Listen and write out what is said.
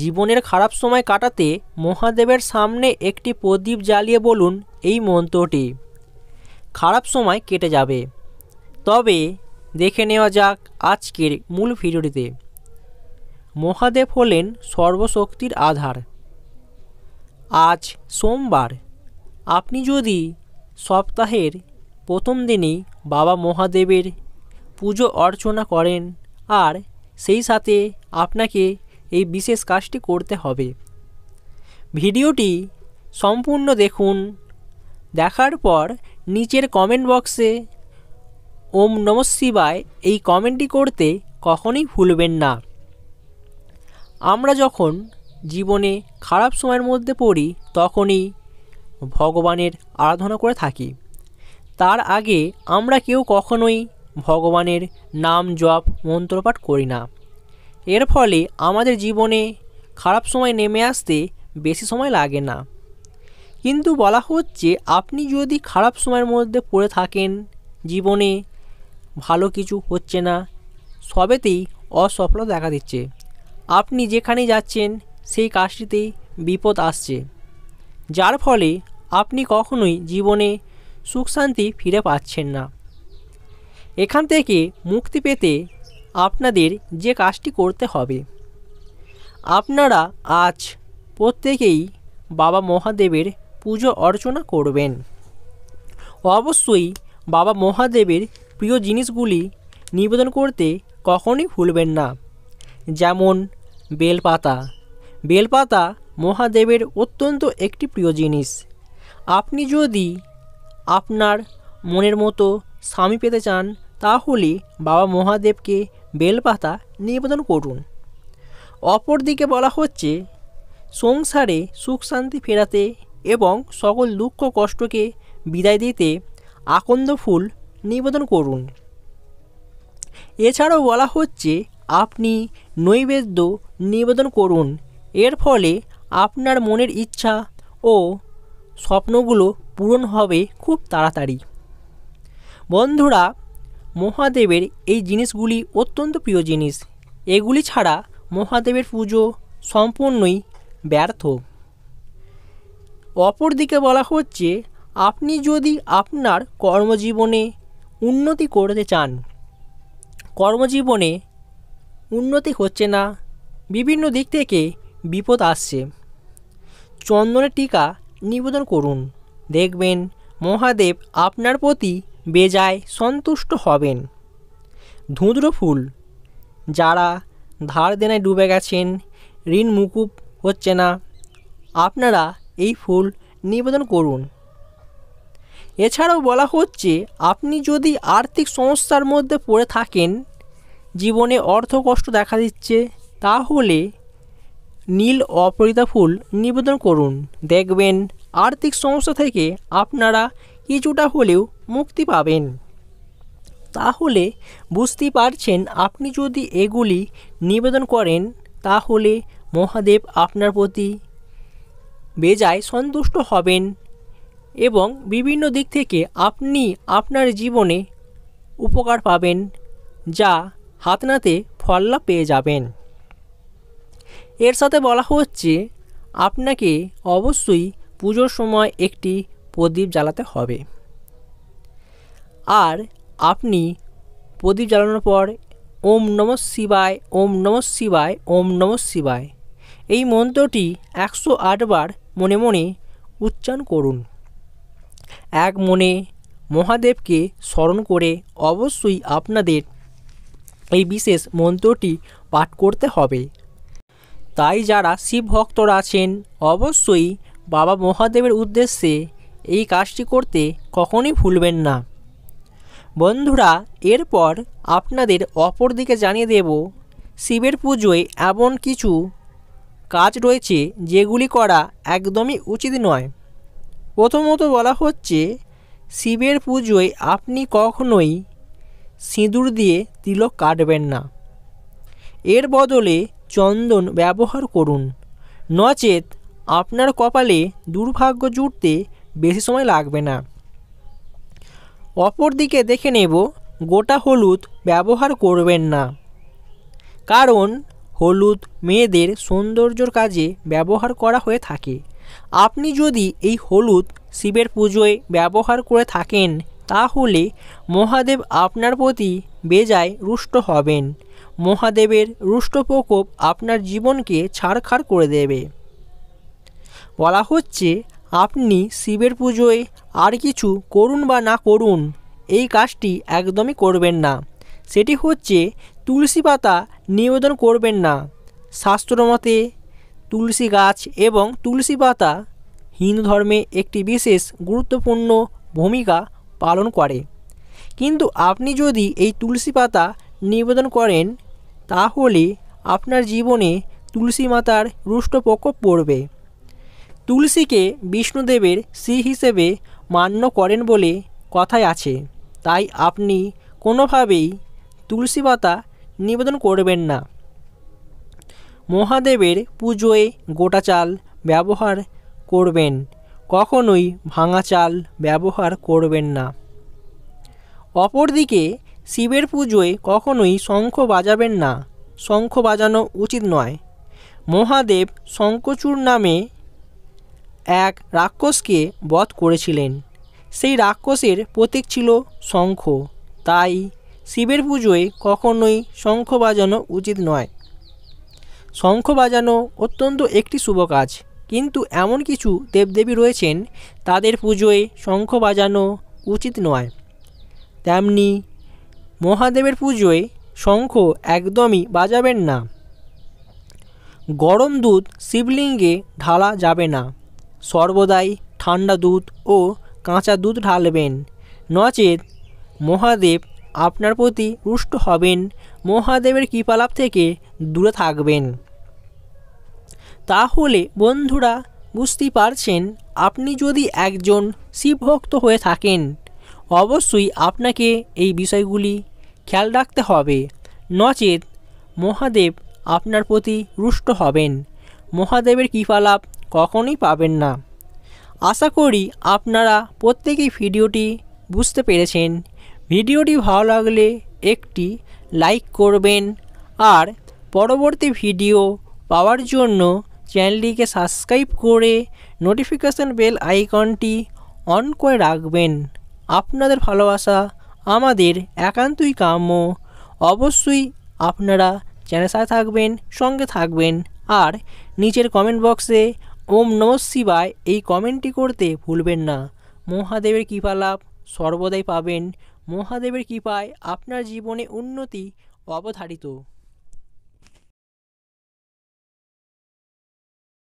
জীবনের খারাপ সময় কাটাতে মহাদেবের সামনে একটি প্রদীপ জ্বালিয়ে বলুন এই মন্ত্রটি খারাপ সময় কেটে যাবে তবে দেখে নেওয়া যাক আজকের মূল ভিডিওটিতে মহাদেব হলেন সর্বশক্তির আধার আজ সোমবার আপনি যদি সপ্তাহের প্রথম দিনেই বাবা মহাদেবের পুজো অর্চনা করেন আর সেই সাথে আপনাকে এই বিশেষ কাজটি করতে হবে ভিডিওটি সম্পূর্ণ দেখুন দেখার পর নিচের কমেন্ট বক্সে ওম নম শিবায় এই কমেন্টটি করতে কখনই ভুলবেন না আমরা যখন জীবনে খারাপ সময়ের মধ্যে পড়ি তখনই ভগবানের আরাধনা করে থাকি তার আগে আমরা কেউ কখনোই ভগবানের নাম জপ মন্ত্রপাঠ করি না এর ফলে আমাদের জীবনে খারাপ সময় নেমে আসতে বেশি সময় লাগে না কিন্তু বলা হচ্ছে আপনি যদি খারাপ সময়ের মধ্যে পড়ে থাকেন জীবনে ভালো কিছু হচ্ছে না সবেতেই অসফল দেখা দিচ্ছে আপনি যেখানে যাচ্ছেন সেই কাজটিতেই বিপদ আসছে যার ফলে আপনি কখনোই জীবনে সুখ শান্তি ফিরে পাচ্ছেন না এখান থেকে মুক্তি পেতে আপনাদের যে কাজটি করতে হবে আপনারা আজ প্রত্যেকেই বাবা মহাদেবের পুজো অর্চনা করবেন অবশ্যই বাবা মহাদেবের প্রিয় জিনিসগুলি নিবেদন করতে কখনই ভুলবেন না যেমন বেলপাতা বেলপাতা মহাদেবের অত্যন্ত একটি প্রিয় জিনিস আপনি যদি আপনার মনের মতো স্বামী পেতে চান তাহলে বাবা মহাদেবকে বেলপাতা নিবেদন করুন অপরদিকে বলা হচ্ছে সংসারে সুখ শান্তি ফেরাতে এবং সকল দুঃখ কষ্টকে বিদায় দিতে আকন্দ ফুল নিবেদন করুন এছাড়াও বলা হচ্ছে আপনি নৈবেদ্য নিবেদন করুন এর ফলে আপনার মনের ইচ্ছা ও স্বপ্নগুলো পূরণ হবে খুব তাড়াতাড়ি বন্ধুরা মহাদেবের এই জিনিসগুলি অত্যন্ত প্রিয় জিনিস এগুলি ছাড়া মহাদেবের পুজো সম্পূর্ণই ব্যর্থ অপরদিকে বলা হচ্ছে আপনি যদি আপনার কর্মজীবনে উন্নতি করতে চান কর্মজীবনে উন্নতি হচ্ছে না বিভিন্ন দিক থেকে বিপদ আসছে চন্দনের টিকা নিবেদন করুন দেখবেন মহাদেব আপনার প্রতি বেজায় সন্তুষ্ট হবেন ধুদ্র ফুল যারা ধার দেনায় ডুবে গেছেন ঋণ মুকুব হচ্ছে না আপনারা এই ফুল নিবেদন করুন এছাড়াও বলা হচ্ছে আপনি যদি আর্থিক সমস্যার মধ্যে পড়ে থাকেন জীবনে অর্থ কষ্ট দেখা দিচ্ছে তাহলে নীল অপরিতা ফুল নিবেদন করুন দেখবেন আর্থিক সমস্যা থেকে আপনারা কিছুটা হলেও মুক্তি পাবেন তাহলে বুঝতে পারছেন আপনি যদি এগুলি নিবেদন করেন তাহলে মহাদেব আপনার প্রতি বেজায় সন্তুষ্ট হবেন এবং বিভিন্ন দিক থেকে আপনি আপনার জীবনে উপকার পাবেন যা হাতনাতে ফল্লা পেয়ে যাবেন এর সাথে বলা হচ্ছে আপনাকে অবশ্যই পুজোর সময় একটি প্রদীপ জ্বালাতে হবে আর আপনি প্রদীপ জ্বালানোর পর ওম নম শিবায় ওম নম শিবায় ওম নম শিবায় এই মন্ত্রটি একশো আটবার মনে মনে উচ্চারণ করুন এক মনে মহাদেবকে স্মরণ করে অবশ্যই আপনাদের এই বিশেষ মন্ত্রটি পাঠ করতে হবে তাই যারা শিব ভক্তরা আছেন অবশ্যই বাবা মহাদেবের উদ্দেশ্যে এই কাজটি করতে কখনই ভুলবেন না বন্ধুরা এরপর আপনাদের অপর দিকে জানিয়ে দেব শিবের পুজোয় এমন কিছু কাজ রয়েছে যেগুলি করা একদমই উচিত নয় প্রথমত বলা হচ্ছে শিবের পুজোয় আপনি কখনোই সিঁদুর দিয়ে তিলক কাটবেন না এর বদলে চন্দন ব্যবহার করুন নচেত আপনার কপালে দুর্ভাগ্য জুটতে বেশি সময় লাগবে না অপরদিকে দেখে নেব গোটা হলুদ ব্যবহার করবেন না কারণ হলুদ মেয়েদের সৌন্দর্যর কাজে ব্যবহার করা হয়ে থাকে আপনি যদি এই হলুদ শিবের পুজোয় ব্যবহার করে থাকেন তাহলে মহাদেব আপনার প্রতি বেজায় রুষ্ট হবেন মহাদেবের রুষ্ট প্রকোপ আপনার জীবনকে ছাড়খাড় করে দেবে বলা হচ্ছে আপনি শিবের পুজোয় আর কিছু করুন বা না করুন এই কাজটি একদমই করবেন না সেটি হচ্ছে তুলসী পাতা নিবেদন করবেন না শাস্ত্রমতে তুলসী গাছ এবং তুলসী পাতা হিন্দু ধর্মে একটি বিশেষ গুরুত্বপূর্ণ ভূমিকা পালন করে কিন্তু আপনি যদি এই তুলসী পাতা নিবেদন করেন তাহলে আপনার জীবনে তুলসী মাতার রুষ্ট প্রকোপ পড়বে তুলসীকে বিষ্ণুদেবের শ্রী হিসেবে মান্য করেন বলে কথায় আছে তাই আপনি কোনোভাবেই তুলসী পাতা নিবেদন করবেন না মহাদেবের পুজোয় গোটা চাল ব্যবহার করবেন কখনোই ভাঙা চাল ব্যবহার করবেন না অপরদিকে শিবের পুজোয় কখনোই শঙ্খ বাজাবেন না শঙ্খ বাজানো উচিত নয় মহাদেব শঙ্কচূড় নামে এক রাক্ষসকে বধ করেছিলেন সেই রাক্ষসের প্রতীক ছিল শঙ্খ তাই শিবের পুজোয় কখনোই শঙ্খ বাজানো উচিত নয় শঙ্খ বাজানো অত্যন্ত একটি শুভ কাজ কিন্তু এমন কিছু দেবদেবী রয়েছেন তাদের পুজোয় শঙ্খ বাজানো উচিত নয় তেমনি মহাদেবের পুজোয় শঙ্খ একদমই বাজাবেন না গরম দুধ শিবলিঙ্গে ঢালা যাবে না সর্বদাই ঠান্ডা দুধ ও কাঁচা দুধ ঢালবেন নচেত মহাদেব আপনার প্রতি রুষ্ট হবেন মহাদেবের কৃপালাভ থেকে দূরে থাকবেন তাহলে বন্ধুরা বুঝতে পারছেন আপনি যদি একজন শিবভক্ত হয়ে থাকেন অবশ্যই আপনাকে এই বিষয়গুলি খেয়াল রাখতে হবে নচেত মহাদেব আপনার প্রতি রুষ্ট হবেন মহাদেবের কৃপালাভ কখনোই পাবেন না আশা করি আপনারা প্রত্যেকেই ভিডিওটি বুঝতে পেরেছেন ভিডিওটি ভালো লাগলে একটি লাইক করবেন আর পরবর্তী ভিডিও পাওয়ার জন্য চ্যানেলটিকে সাবস্ক্রাইব করে নোটিফিকেশান বেল আইকনটি অন করে রাখবেন আপনাদের ভালোবাসা আমাদের একান্তই কাম্য অবশ্যই আপনারা চ্যানেল সাথে থাকবেন সঙ্গে থাকবেন আর নিচের কমেন্ট বক্সে ওম নমঃ শিবায় এই কমেন্টটি করতে ভুলবেন না মহাদেবের কৃপা লাভ সর্বদাই পাবেন মহাদেবের কৃপায় আপনার জীবনে উন্নতি অবধারিত